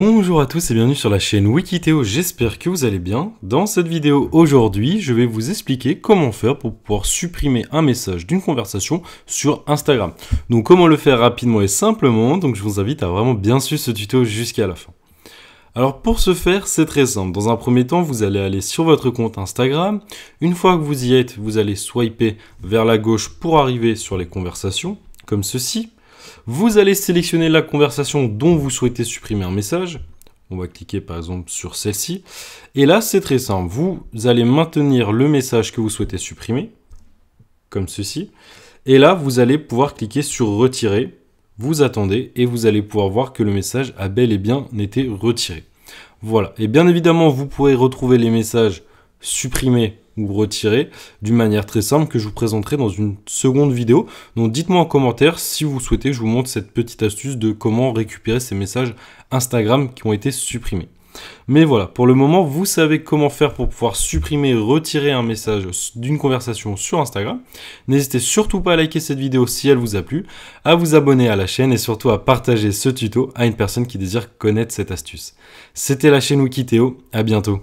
Bonjour à tous et bienvenue sur la chaîne Wikiteo, j'espère que vous allez bien. Dans cette vidéo aujourd'hui, je vais vous expliquer comment faire pour pouvoir supprimer un message d'une conversation sur Instagram. Donc comment le faire rapidement et simplement, donc je vous invite à vraiment bien suivre ce tuto jusqu'à la fin. Alors pour ce faire, c'est très simple. Dans un premier temps, vous allez aller sur votre compte Instagram. Une fois que vous y êtes, vous allez swiper vers la gauche pour arriver sur les conversations, comme ceci. Vous allez sélectionner la conversation dont vous souhaitez supprimer un message. On va cliquer par exemple sur celle-ci. Et là, c'est très simple. Vous allez maintenir le message que vous souhaitez supprimer, comme ceci. Et là, vous allez pouvoir cliquer sur retirer. Vous attendez et vous allez pouvoir voir que le message a bel et bien été retiré. Voilà. Et bien évidemment, vous pourrez retrouver les messages supprimés ou retirer d'une manière très simple que je vous présenterai dans une seconde vidéo. Donc dites-moi en commentaire si vous souhaitez que je vous montre cette petite astuce de comment récupérer ces messages Instagram qui ont été supprimés. Mais voilà, pour le moment, vous savez comment faire pour pouvoir supprimer retirer un message d'une conversation sur Instagram. N'hésitez surtout pas à liker cette vidéo si elle vous a plu, à vous abonner à la chaîne et surtout à partager ce tuto à une personne qui désire connaître cette astuce. C'était la chaîne Wikitéo, à bientôt.